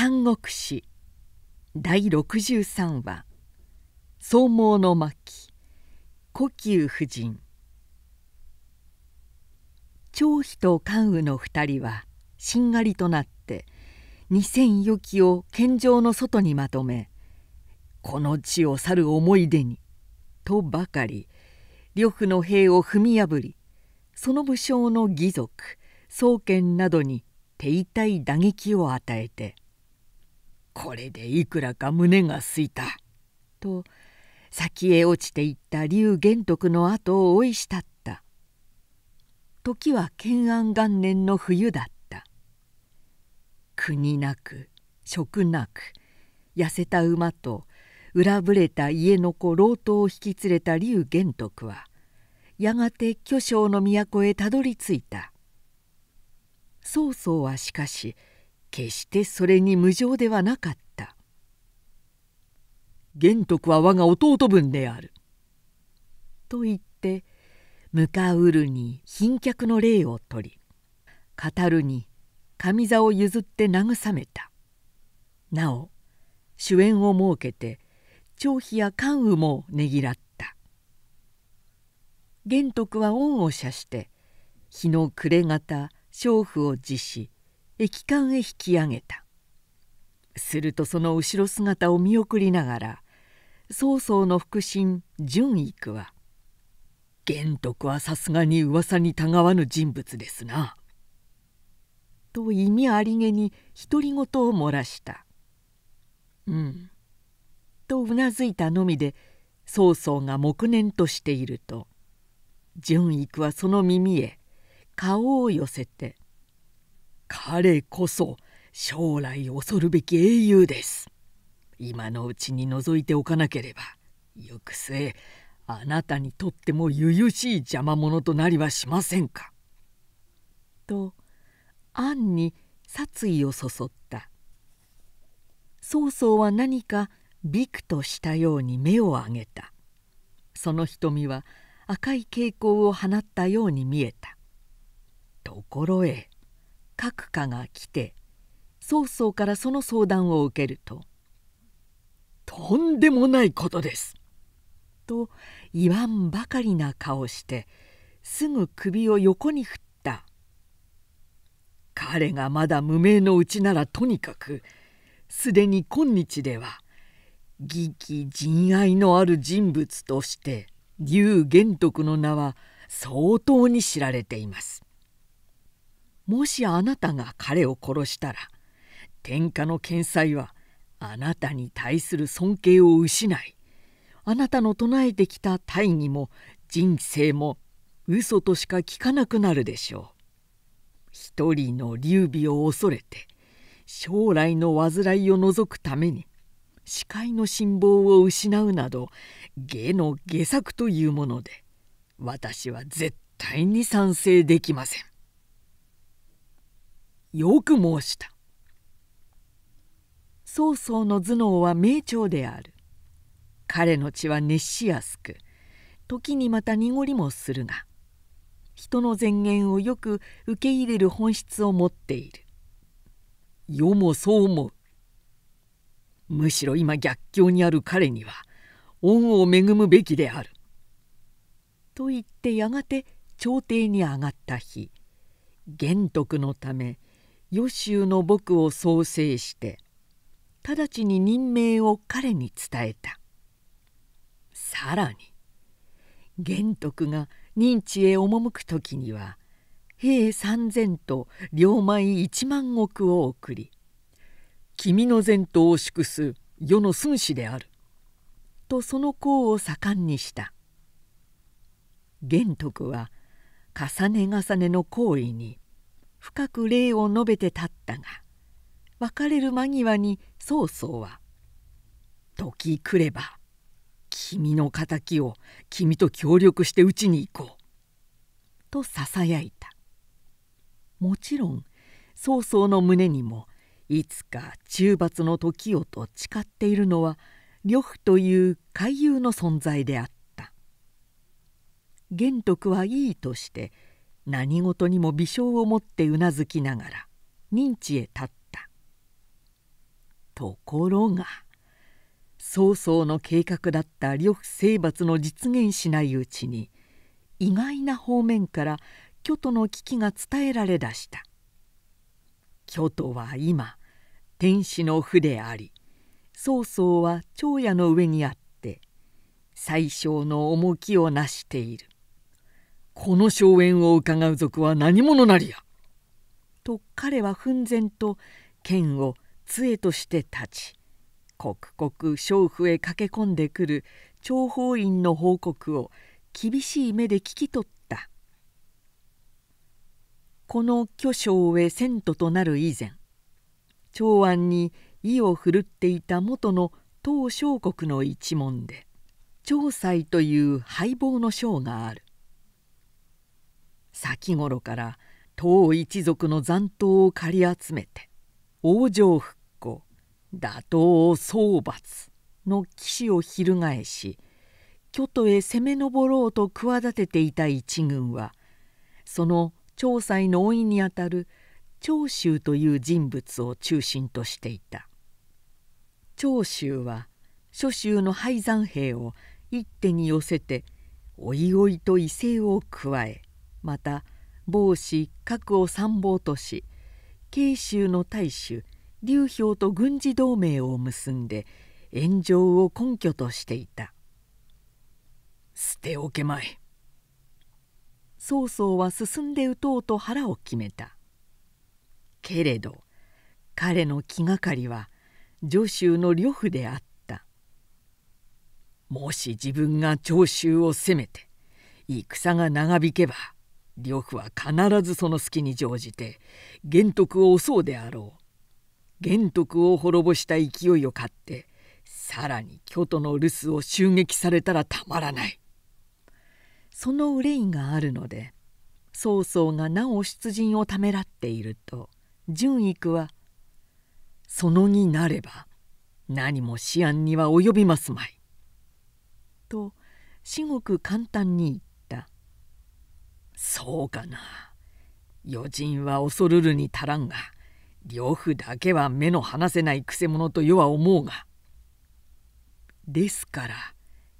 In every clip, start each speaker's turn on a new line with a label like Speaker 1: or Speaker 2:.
Speaker 1: 三国史第63話総毛の巻呼吸夫人張飛と関羽の2人はしんがりとなって二千余機を献上の外にまとめ「この地を去る思い出に」とばかり呂布の兵を踏み破りその武将の義族宗剣などに手痛い打撃を与えて「これでいくらか胸がすいた」と先へ落ちていった龍玄徳の後を追いしたった時は建安元年の冬だった国なく食なく痩せた馬と裏ぶれた家の子老頭を引き連れた龍玄徳はやがて巨匠の都へたどり着いた曹操はしかし「決してそれに無情ではなかった玄徳は我が弟分である」と言って向かうるに賓客の礼を取り語るに上座を譲って慰めたなお主演を設けて張飛や関羽もねぎらった玄徳は恩を謝して日の暮れ方娼婦を辞し駅間へ引き上げたするとその後ろ姿を見送りながら曹操の腹心純育は「玄徳はさすがに噂にたがわぬ人物ですな」と意味ありげに独り言を漏らした「うん」とうなずいたのみで曹操が黙念としていると純育はその耳へ顔を寄せて彼こそ将来恐るべき英雄です今のうちに覗いておかなければ行く末あなたにとっても由々しい邪魔者となりはしませんか」と暗に殺意をそそった曹操は何かびくとしたように目を上げたその瞳は赤い蛍光を放ったように見えたところへ閣下が来て曹操からその相談を受けると「とんでもないことです」と言わんばかりな顔してすぐ首を横に振った彼がまだ無名のうちならとにかくすでに今日では義気仁愛のある人物として劉玄徳の名は相当に知られています。もしあなたが彼を殺したら天下の天才はあなたに対する尊敬を失いあなたの唱えてきた大義も人生も嘘としか聞かなくなるでしょう。一人の劉備を恐れて将来の患いを除くために視界の辛抱を失うなど芸の下策というもので私は絶対に賛成できません。よく申した曹操の頭脳は名著である彼の血は熱しやすく時にまた濁りもするが人の前言をよく受け入れる本質を持っている世もそう思うむしろ今逆境にある彼には恩を恵むべきである」と言ってやがて朝廷に上がった日玄徳のため予習の僕を創生して直ちに任命を彼に伝えたさらに玄徳が認知へ赴く時には兵三千と両米一万石を送り君の前途を祝す世の寸志である」とその功を盛んにした玄徳は重ね重ねの行為に深く礼を述べて立ったが別れる間際に曹操は「時来れば君の敵を君と協力して討ちに行こう」とささやいたもちろん曹操の胸にもいつか中罰の時をと誓っているのは呂布という海遊の存在であった玄徳はいいとして「何事にも微笑を持ってうなずきながら認知へ立ったところが曹操の計画だった呂布征伐の実現しないうちに意外な方面から京都の危機が伝えられだした京都は今天使の府であり曹操は長屋の上にあって最小の重きをなしているこの荘園を伺う族は何者なりや」と彼は奮然と剣を杖として立ち刻々娼婦へ駆け込んでくる諜報員の報告を厳しい目で聞き取ったこの巨匠へ遷都となる以前長安に意を振るっていた元の唐小国の一門で長斎という敗亡の章がある先頃から唐一族の残党を借り集めて王城復興打倒を討伐の騎士を翻し京都へ攻め上ろうと企てていた一軍はその長妻の甥にあたる長州という人物を中心としていた長州は諸州の廃山兵を一手に寄せておいおいと威勢を加えまた帽子核を参謀とし慶州の大衆劉氷と軍事同盟を結んで炎上を根拠としていた捨ておけまい曹操は進んで打とうと腹を決めたけれど彼の気がかりは徐州の呂布であったもし自分が長州を攻めて戦が長引けば呂布は必ずその隙に乗じて玄徳を襲うであろう玄徳を滅ぼした勢いを買ってさらに京都の留守を襲撃されたらたまらないその憂いがあるので曹操がなお出陣をためらっていると純育は「そのになれば何も思案には及びますまい」と至極簡単に言っそうかな余人は恐るるに足らんが両夫だけは目の離せないくせ者と世は思うがですから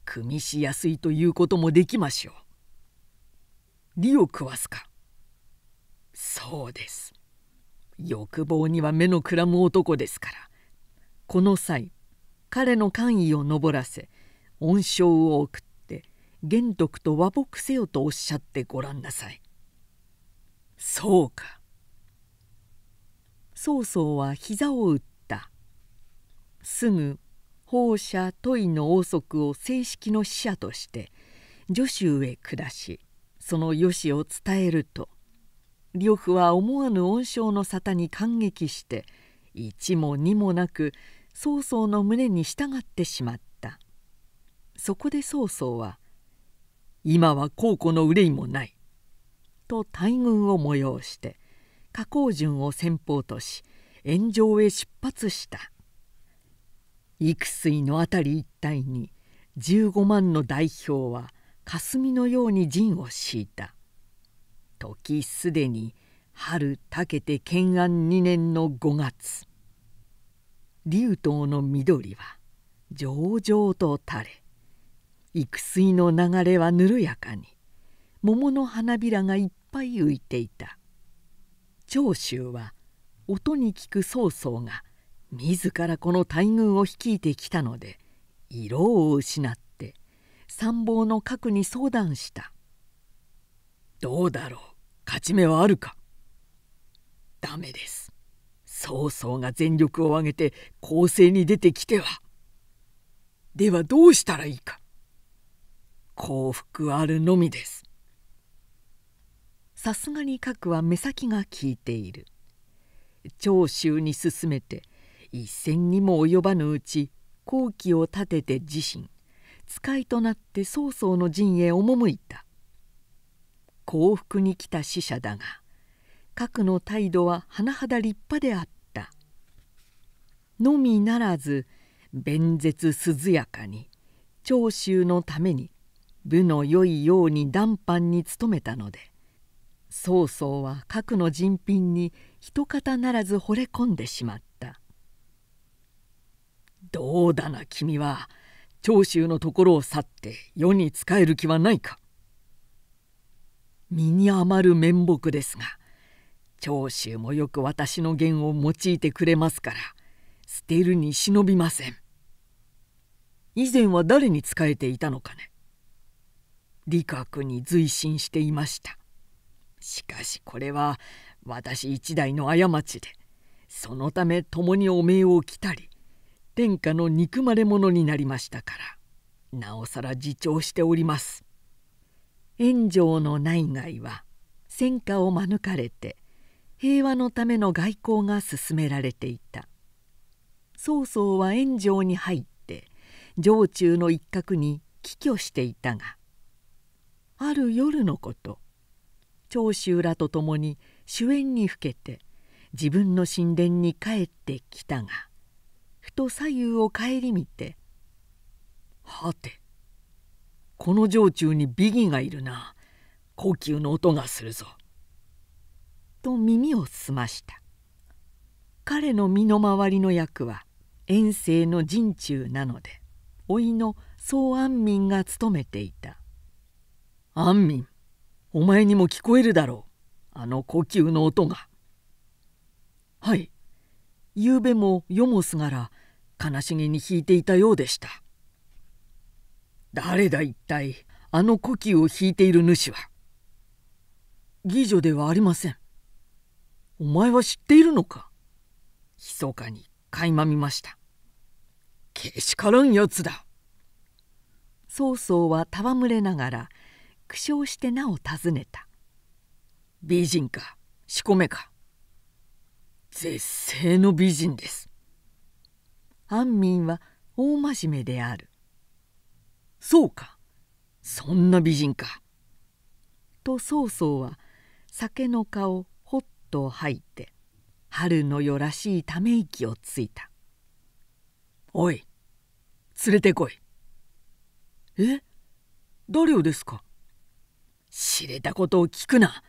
Speaker 1: 組みしやすいということもできましょう利を食わすかそうです欲望には目のくらむ男ですからこの際彼の官位を上らせ恩賞を送っ玄徳と和睦せよとおっしゃってごらんなさい。そうか。曹操は膝を打った。すぐ放射都尉の王則を正式の使者として助手へ下しその良しを伝えると呂布は思わぬ恩賞の沙汰に感激して一も二もなく曹操の胸に従ってしまったそこで曹操は今は孝子の憂いもない」と大軍を催して加工順を先方とし炎上へ出発した幾水の辺り一帯に15万の代表は霞のように陣を敷いた時すでに春たけて建安2年の5月竜頭の緑は上々と垂れ幾水の流れはぬるやかに桃の花びらがいっぱい浮いていた長州は音に聞く曹操が自らこの大軍を率いてきたので色を失って参謀の核に相談した「どうだろう勝ち目はあるか?」「ダメです」曹操が全力を挙げて攻勢に出てきては。ではどうしたらいいか。幸福あるのみですさすがに核は目先が効いている長州に進めて一戦にも及ばぬうち好機を立てて自身使いとなって曹操の陣へ赴いた幸福に来た使者だが核の態度は甚だ立派であったのみならず弁舌涼やかに長州のために部の良いように談判に努めたので曹操は核の人品に一方ならず惚れ込んでしまった「どうだな君は長州のところを去って世に仕える気はないか」。身に余る面目ですが長州もよく私の言を用いてくれますから捨てるに忍びません。以前は誰に仕えていたのかね理学に随心していましたしかしこれは私一代の過ちでそのため共に汚名を着たり天下の憎まれ者になりましたからなおさら自重しております炎上の内外は戦火を免れて平和のための外交が進められていた曹操は炎上に入って城中の一角に帰居していたがある夜のこと長州らと共に主演にふけて自分の神殿に帰ってきたがふと左右を顧みて「はてこの城中に美ギがいるな高級の音がするぞ」と耳を澄ました彼の身の回りの役は遠征の陣中なので甥の宋安民が務めていた安民お前にも聞こえるだろうあの呼吸の音がはい夕べも夜もすがら悲しげに弾いていたようでした誰だ一体あの呼吸を弾いている主は義女ではありませんお前は知っているのか密かに垣間見ましたけしからんやつだ曹操は戯れながら苦笑してなお尋ねた「美人か仕込めか」「絶世の美人です」安民は大真面目である「そうかそんな美人か」と曹操は酒の顔をほっと吐いて春の夜らしいため息をついた「おい連れてこい」え「え誰をですか知れたことを聞くな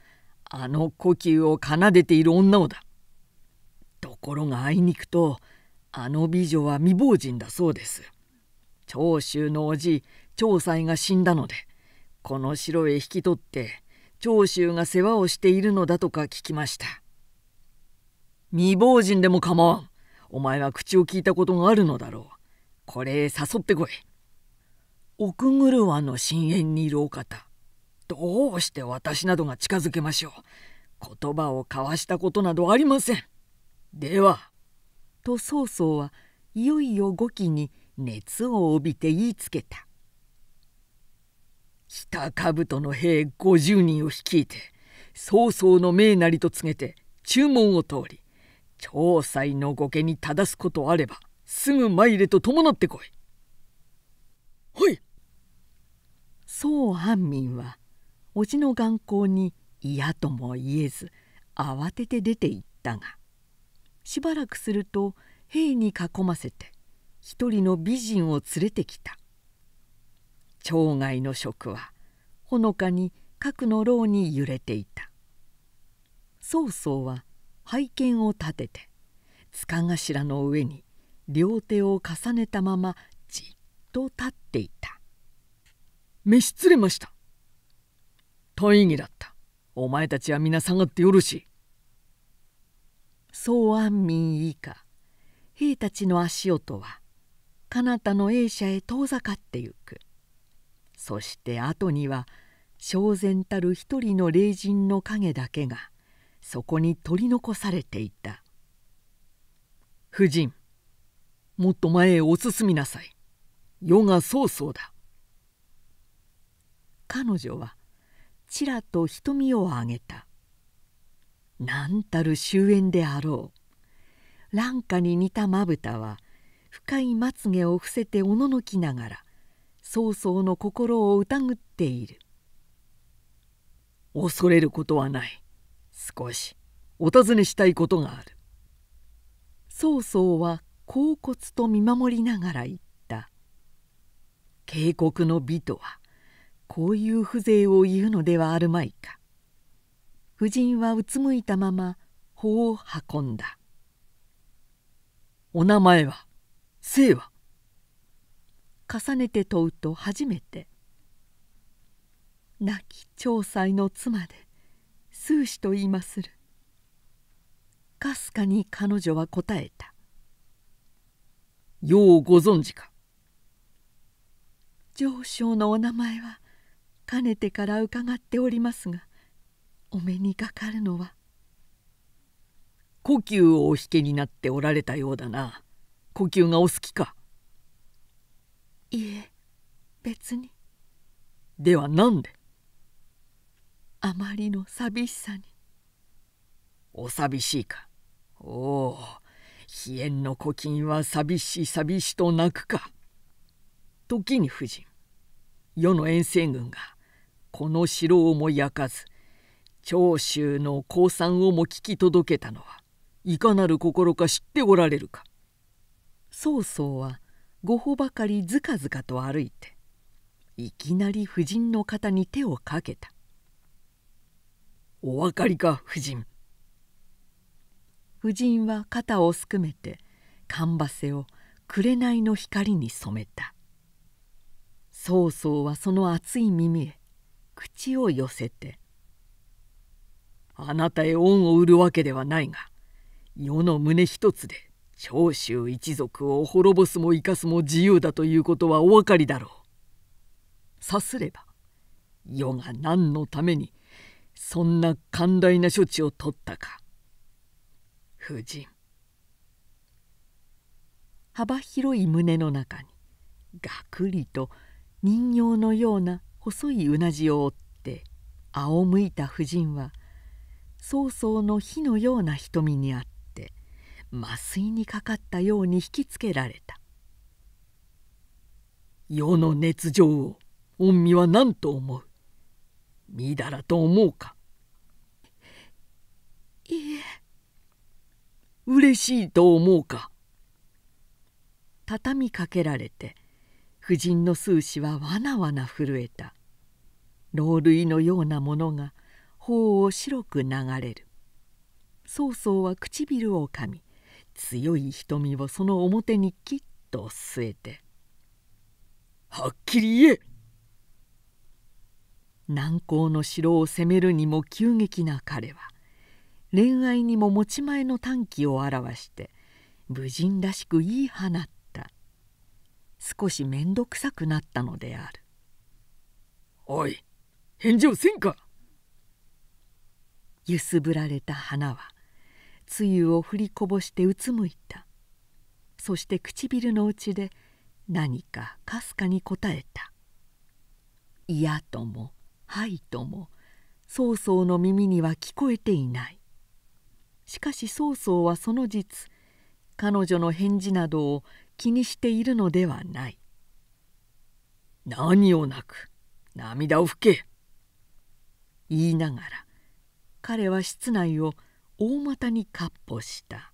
Speaker 1: あの呼吸を奏でている女をだところがあいにくとあの美女は未亡人だそうです長州のおじ長斎が死んだのでこの城へ引き取って長州が世話をしているのだとか聞きました未亡人でも構わんお前は口を聞いたことがあるのだろうこれへ誘ってこい奥わの深淵にいるお方どうして私などが近づけましょう言葉を交わしたことなどありませんでは」と曹操はいよいよ語気に熱を帯びて言いつけた北兜の兵50人を率いて曹操の命なりと告げて注文を通り長斎の御家に正すことあればすぐ参れと伴ってこい。はい。宋安民は叔父の眼光に嫌とも言えず慌てて出て行ったがしばらくすると兵に囲ませて一人の美人を連れてきた町外の職はほのかに核の牢に揺れていた曹操は拝見を立てて塚頭の上に両手を重ねたままじっと立っていた「召し連れました」大義だった。お前たちは皆下がってよるし。宋安民以下兵たちの足音は彼方の英社へ遠ざかってゆくそして後には正然たる一人の霊人の影だけがそこに取り残されていた「夫人もっと前へお進みなさい世がそうそうだ」彼女はちらと瞳をあげた何たる終焉であろう蘭花に似たまぶたは深いまつげを伏せておののきながら曹操の心を疑っている恐れることはない少しお尋ねしたいことがある曹操は恍惚と見守りながら言った「渓谷の美とはこういう風情を言うのではあるまいか夫人はうつむいたまま法を運んだ「お名前は姓は?」重ねて問うと初めて「亡き長妻の妻で数子と言いまする」かすかに彼女は答えた「ようご存知か」上昇のお名前はかねてから伺っておりますがお目にかかるのは呼吸をお引けになっておられたようだな呼吸がお好きかいえ別にでは何であまりの寂しさにお寂しいかおお飛燕の古今は寂しい寂しと泣くか時に夫人世の遠征軍がこの城をも焼かず長州の降参をも聞き届けたのはいかなる心か知っておられるか。曹操はごほばかりずかずかと歩いていきなり夫人の肩に手をかけた「お分かりか夫人」夫人は肩をすくめてかばせを紅の光に染めた曹操はその熱い耳へ口を寄せて「あなたへ恩を売るわけではないが世の胸一つで長州一族を滅ぼすも生かすも自由だということはお分かりだろう。さすれば世が何のためにそんな寛大な処置を取ったか。夫人幅広い胸の中にがくりと人形のような細いうなじを追って仰向いた婦人は曹操の火のような瞳にあって麻酔にかかったように引きつけられた世の熱情を御身は何と思うみだらと思うかいいえ嬉しいと思うか畳みかけられて婦人の数子はわなわな震えた老類のようなものが頬を白く流れる曹操は唇をかみ強い瞳をその表にきっと据えて「はっきり言え!」南高の城を攻めるにも急激な彼は恋愛にも持ち前の短気を表して武人らしく言い放った少し面倒くさくなったのであるおい返事をせんかゆすぶられた花はつゆを振りこぼしてうつむいたそして唇の内で何かかすかに答えた「嫌とも「はい」とも曹操の耳には聞こえていないしかし曹操はその実彼女の返事などを気にしているのではない。何を泣く涙を拭け言いながら彼は室内を大股にか歩した